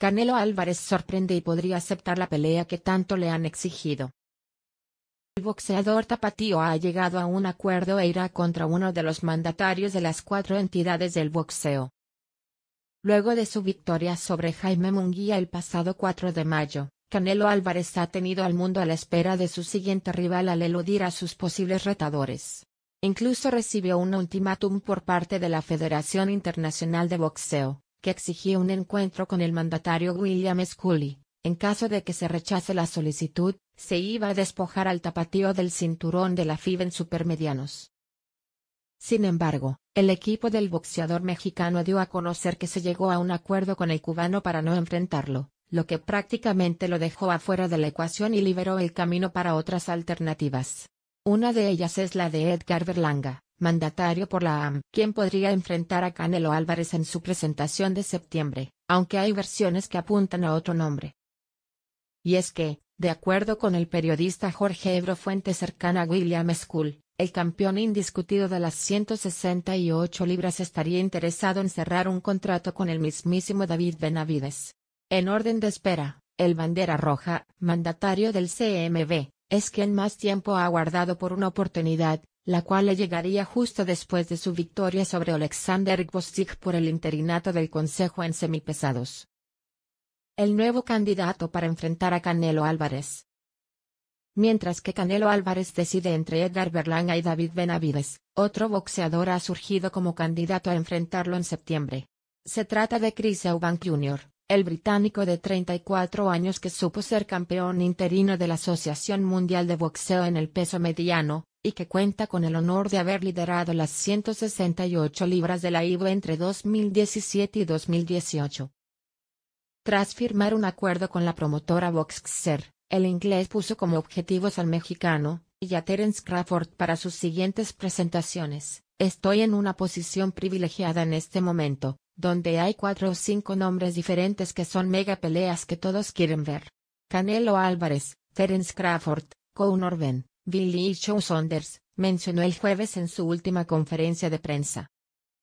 Canelo Álvarez sorprende y podría aceptar la pelea que tanto le han exigido. El boxeador tapatío ha llegado a un acuerdo e irá contra uno de los mandatarios de las cuatro entidades del boxeo. Luego de su victoria sobre Jaime Munguía el pasado 4 de mayo, Canelo Álvarez ha tenido al mundo a la espera de su siguiente rival al eludir a sus posibles retadores. Incluso recibió un ultimátum por parte de la Federación Internacional de Boxeo, que exigía un encuentro con el mandatario William Scully. En caso de que se rechace la solicitud, se iba a despojar al tapatío del cinturón de la FIB en supermedianos. Sin embargo, el equipo del boxeador mexicano dio a conocer que se llegó a un acuerdo con el cubano para no enfrentarlo, lo que prácticamente lo dejó afuera de la ecuación y liberó el camino para otras alternativas. Una de ellas es la de Edgar Berlanga, mandatario por la AM, quien podría enfrentar a Canelo Álvarez en su presentación de septiembre, aunque hay versiones que apuntan a otro nombre. Y es que, de acuerdo con el periodista Jorge Ebro fuente cercana a William School, el campeón indiscutido de las 168 libras estaría interesado en cerrar un contrato con el mismísimo David Benavides. En orden de espera, el bandera roja, mandatario del CMB, es quien más tiempo ha aguardado por una oportunidad, la cual le llegaría justo después de su victoria sobre Alexander Gvozdik por el interinato del Consejo en semipesados. El nuevo candidato para enfrentar a Canelo Álvarez. Mientras que Canelo Álvarez decide entre Edgar Berlanga y David Benavides, otro boxeador ha surgido como candidato a enfrentarlo en septiembre. Se trata de Chris Eubank Jr., el británico de 34 años que supo ser campeón interino de la Asociación Mundial de Boxeo en el peso mediano, y que cuenta con el honor de haber liderado las 168 libras de la IVA entre 2017 y 2018. Tras firmar un acuerdo con la promotora Boxxer, el inglés puso como objetivos al mexicano, y a Terence Crawford para sus siguientes presentaciones. Estoy en una posición privilegiada en este momento, donde hay cuatro o cinco nombres diferentes que son mega peleas que todos quieren ver. Canelo Álvarez, Terence Crawford, Conor Ben, Billy Joe Saunders, mencionó el jueves en su última conferencia de prensa.